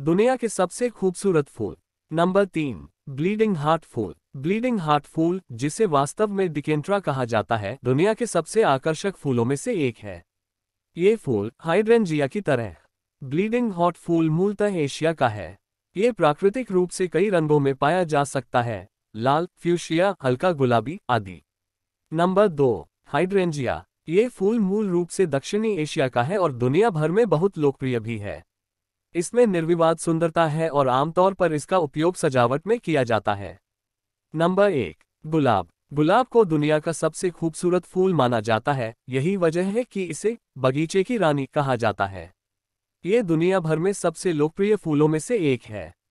दुनिया के सबसे खूबसूरत फूल नंबर तीन ब्लीडिंग हार्ट फूल ब्लीडिंग हार्ट फूल जिसे वास्तव में डिकेंट्रा कहा जाता है दुनिया के सबसे आकर्षक फूलों में से एक है ये फूल हाइड्रेंजिया की तरह ब्लीडिंग हॉट फूल मूलतः एशिया का है ये प्राकृतिक रूप से कई रंगों में पाया जा सकता है लाल फ्यूशिया हल्का गुलाबी आदि नंबर दो हाइड्रेंजिया ये फूल मूल रूप से दक्षिणी एशिया का है और दुनिया भर में बहुत लोकप्रिय भी है इसमें निर्विवाद सुंदरता है और आमतौर पर इसका उपयोग सजावट में किया जाता है नंबर एक गुलाब गुलाब को दुनिया का सबसे खूबसूरत फूल माना जाता है यही वजह है कि इसे बगीचे की रानी कहा जाता है ये दुनिया भर में सबसे लोकप्रिय फूलों में से एक है